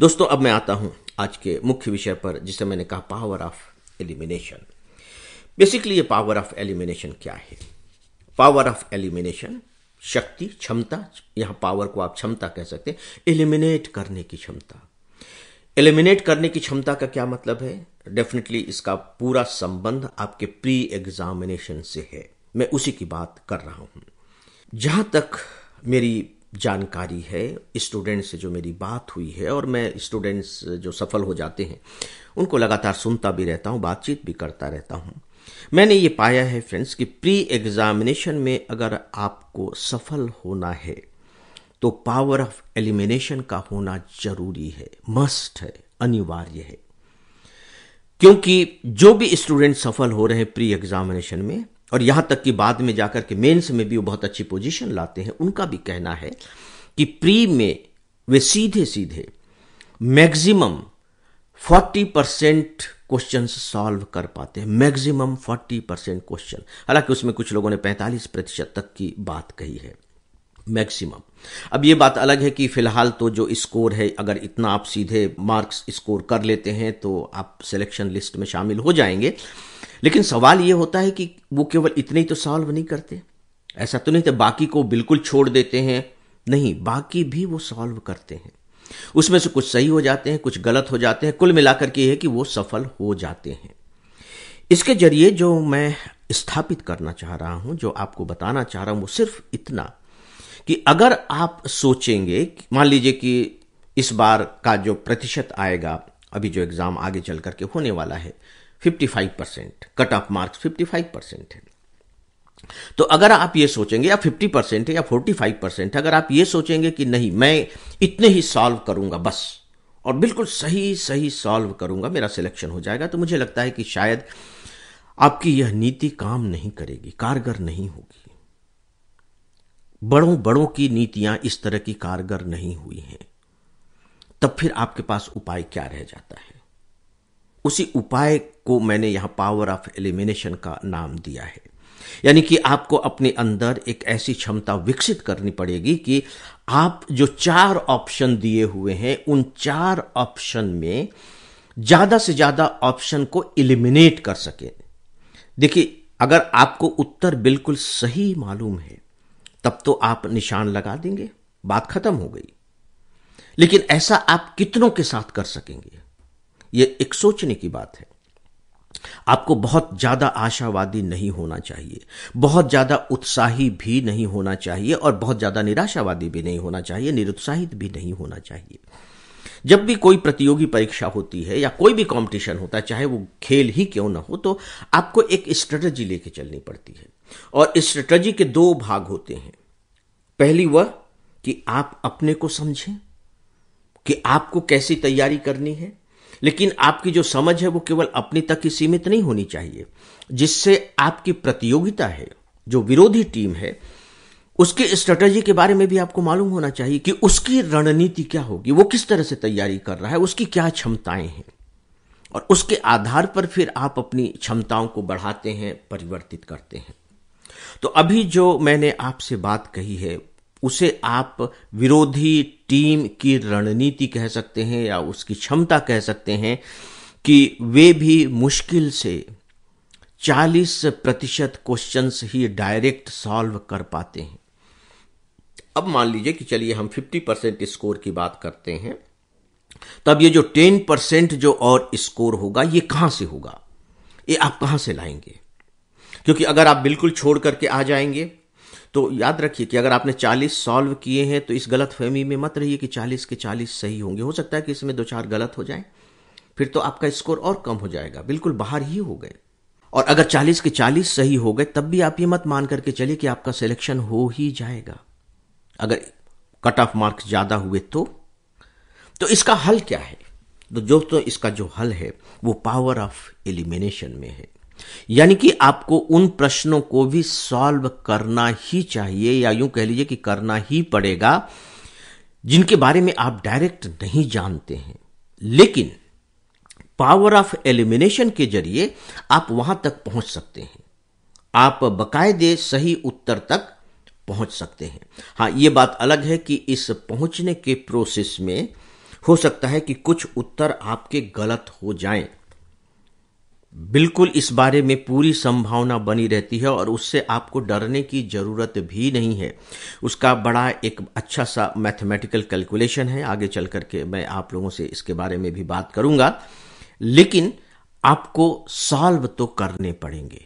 दोस्तों अब मैं आता हूं आज के मुख्य विषय पर जिसे मैंने कहा पावर ऑफ एलिमिनेशन बेसिकली ये पावर ऑफ एलिमिनेशन क्या है पावर ऑफ एलिमिनेशन शक्ति क्षमता यहां पावर को आप क्षमता कह सकते हैं एलिमिनेट करने की क्षमता एलिमिनेट करने की क्षमता का क्या मतलब है डेफिनेटली इसका पूरा संबंध आपके प्री एग्जामिनेशन से है मैं उसी की बात कर रहा हूं जहां तक मेरी जानकारी है स्टूडेंट से जो मेरी बात हुई है और मैं स्टूडेंट्स जो सफल हो जाते हैं उनको लगातार सुनता भी रहता हूँ बातचीत भी करता रहता हूँ मैंने ये पाया है फ्रेंड्स कि प्री एग्जामिनेशन में अगर आपको सफल होना है तो पावर ऑफ एलिमिनेशन का होना जरूरी है मस्ट है अनिवार्य है क्योंकि जो भी स्टूडेंट सफल हो रहे हैं प्री एग्जामिनेशन में और यहां तक कि बाद में जाकर के मेंस में भी वो बहुत अच्छी पोजीशन लाते हैं उनका भी कहना है कि प्री में वे सीधे सीधे मैक्सिमम 40 परसेंट क्वेश्चन सॉल्व कर पाते हैं मैक्सिमम 40 परसेंट क्वेश्चन हालांकि उसमें कुछ लोगों ने 45 प्रतिशत तक की बात कही है मैक्सिमम अब ये बात अलग है कि फिलहाल तो जो स्कोर है अगर इतना आप सीधे मार्क्स स्कोर कर लेते हैं तो आप सिलेक्शन लिस्ट में शामिल हो जाएंगे लेकिन सवाल ये होता है कि वो केवल इतने ही तो सॉल्व नहीं करते ऐसा तो नहीं तो बाकी को बिल्कुल छोड़ देते हैं नहीं बाकी भी वो सॉल्व करते हैं उसमें से कुछ सही हो जाते हैं कुछ गलत हो जाते हैं कुल मिलाकर के है कि वो सफल हो जाते हैं इसके जरिए जो मैं स्थापित करना चाह रहा हूं जो आपको बताना चाह रहा हूं वो सिर्फ इतना कि अगर आप सोचेंगे मान लीजिए कि इस बार का जो प्रतिशत आएगा अभी जो एग्ज़ाम आगे चल करके होने वाला है 55 percent cut off marks 55 percent है तो अगर आप ये सोचेंगे या 50 परसेंट है या 45 परसेंट अगर आप ये सोचेंगे कि नहीं मैं इतने ही सॉल्व करूंगा बस और बिल्कुल सही सही सॉल्व करूंगा मेरा सिलेक्शन हो जाएगा तो मुझे लगता है कि शायद आपकी यह नीति काम नहीं करेगी कारगर नहीं होगी बड़ों बड़ों की नीतियां इस तरह की कारगर नहीं हुई हैं तब फिर आपके पास उपाय क्या रह जाता है उसी उपाय को मैंने यहां पावर ऑफ एलिमिनेशन का नाम दिया है यानी कि आपको अपने अंदर एक ऐसी क्षमता विकसित करनी पड़ेगी कि आप जो चार ऑप्शन दिए हुए हैं उन चार ऑप्शन में ज्यादा से ज्यादा ऑप्शन को इलिमिनेट कर सके देखिए अगर आपको उत्तर बिल्कुल सही मालूम है तब तो आप निशान लगा देंगे बात खत्म हो गई लेकिन ऐसा आप कितनों के साथ कर सकेंगे यह एक सोचने की बात है आपको बहुत ज्यादा आशावादी नहीं होना चाहिए बहुत ज्यादा उत्साही भी नहीं होना चाहिए और बहुत ज्यादा निराशावादी भी नहीं होना चाहिए निरुत्साहित भी नहीं होना चाहिए जब भी कोई प्रतियोगी परीक्षा होती है या कोई भी कंपटीशन होता है चाहे वो खेल ही क्यों ना हो तो आपको एक स्ट्रेटजी लेके चलनी पड़ती है और स्ट्रेटजी के दो भाग होते हैं पहली वह कि आप अपने को समझें कि आपको कैसी तैयारी करनी है लेकिन आपकी जो समझ है वो केवल अपने तक ही सीमित नहीं होनी चाहिए जिससे आपकी प्रतियोगिता है जो विरोधी टीम है उसकी स्ट्रेटजी के बारे में भी आपको मालूम होना चाहिए कि उसकी रणनीति क्या होगी वो किस तरह से तैयारी कर रहा है उसकी क्या क्षमताएं हैं और उसके आधार पर फिर आप अपनी क्षमताओं को बढ़ाते हैं परिवर्तित करते हैं तो अभी जो मैंने आपसे बात कही है उसे आप विरोधी टीम की रणनीति कह सकते हैं या उसकी क्षमता कह सकते हैं कि वे भी मुश्किल से 40 प्रतिशत क्वेश्चंस ही डायरेक्ट सॉल्व कर पाते हैं अब मान लीजिए कि चलिए हम 50 परसेंट स्कोर की बात करते हैं तब ये जो 10 परसेंट जो और स्कोर होगा ये कहां से होगा ये आप कहां से लाएंगे क्योंकि अगर आप बिल्कुल छोड़ करके आ जाएंगे तो याद रखिए कि अगर आपने 40 सॉल्व किए हैं तो इस गलत फहमी में मत रहिए कि 40 के 40 सही होंगे हो सकता है कि इसमें दो चार गलत हो जाए फिर तो आपका स्कोर और कम हो जाएगा बिल्कुल बाहर ही हो गए और अगर 40 के 40 सही हो गए तब भी आप ये मत मान करके चलिए कि आपका सिलेक्शन हो ही जाएगा अगर कट ऑफ मार्क्स ज़्यादा हुए तो तो इसका हल क्या है तो जो तो इसका जो हल है वो पावर ऑफ एलिमिनेशन में है यानी कि आपको उन प्रश्नों को भी सॉल्व करना ही चाहिए या यूं कह लीजिए कि करना ही पड़ेगा जिनके बारे में आप डायरेक्ट नहीं जानते हैं लेकिन पावर ऑफ एलिमिनेशन के जरिए आप वहां तक पहुंच सकते हैं आप बकायदे सही उत्तर तक पहुंच सकते हैं हाँ ये बात अलग है कि इस पहुंचने के प्रोसेस में हो सकता है कि कुछ उत्तर आपके गलत हो जाएं बिल्कुल इस बारे में पूरी संभावना बनी रहती है और उससे आपको डरने की ज़रूरत भी नहीं है उसका बड़ा एक अच्छा सा मैथमेटिकल कैलकुलेशन है आगे चल करके मैं आप लोगों से इसके बारे में भी बात करूंगा लेकिन आपको सॉल्व तो करने पड़ेंगे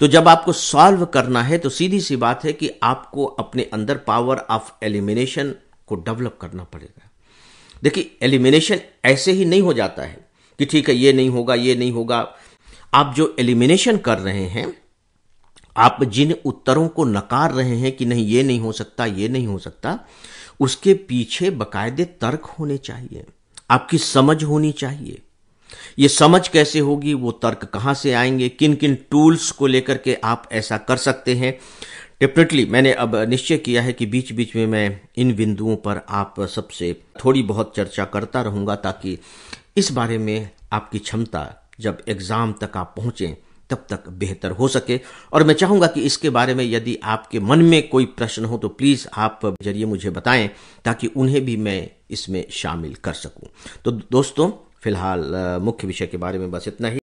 तो जब आपको सॉल्व करना है तो सीधी सी बात है कि आपको अपने अंदर पावर ऑफ एलिमिनेशन को डेवलप करना पड़ेगा देखिए एलिमिनेशन ऐसे ही नहीं हो जाता है कि ठीक है ये नहीं होगा ये नहीं होगा आप जो एलिमिनेशन कर रहे हैं आप जिन उत्तरों को नकार रहे हैं कि नहीं ये नहीं हो सकता ये नहीं हो सकता उसके पीछे बकायदे तर्क होने चाहिए आपकी समझ होनी चाहिए ये समझ कैसे होगी वो तर्क कहाँ से आएंगे किन किन टूल्स को लेकर के आप ऐसा कर सकते हैं डेफिनेटली मैंने अब निश्चय किया है कि बीच बीच में मैं इन बिंदुओं पर आप सबसे थोड़ी बहुत चर्चा करता रहूंगा ताकि इस बारे में आपकी क्षमता जब एग्जाम तक आप पहुंचे तब तक बेहतर हो सके और मैं चाहूंगा कि इसके बारे में यदि आपके मन में कोई प्रश्न हो तो प्लीज आप जरिए मुझे बताएं ताकि उन्हें भी मैं इसमें शामिल कर सकूं तो दोस्तों फिलहाल मुख्य विषय के बारे में बस इतना ही